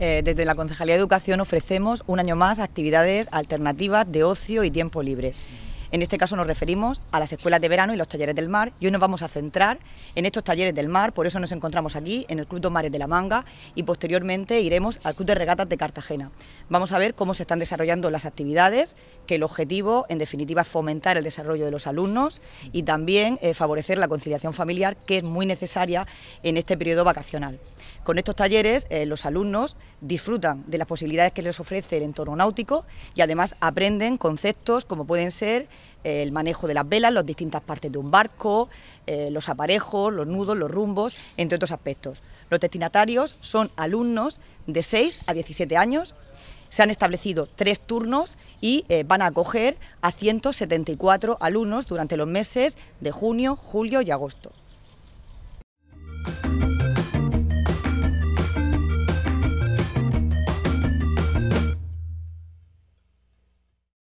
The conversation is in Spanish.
Eh, desde la Concejalía de Educación ofrecemos un año más actividades alternativas de ocio y tiempo libre. En este caso nos referimos a las escuelas de verano y los talleres del mar y hoy nos vamos a centrar en estos talleres del mar, por eso nos encontramos aquí en el Club de Mares de la Manga y posteriormente iremos al Club de Regatas de Cartagena. Vamos a ver cómo se están desarrollando las actividades, que el objetivo en definitiva es fomentar el desarrollo de los alumnos y también eh, favorecer la conciliación familiar que es muy necesaria en este periodo vacacional. Con estos talleres eh, los alumnos disfrutan de las posibilidades que les ofrece el entorno náutico y además aprenden conceptos como pueden ser el manejo de las velas, las distintas partes de un barco, eh, los aparejos, los nudos, los rumbos, entre otros aspectos. Los destinatarios son alumnos de 6 a 17 años. Se han establecido tres turnos y eh, van a acoger a 174 alumnos durante los meses de junio, julio y agosto.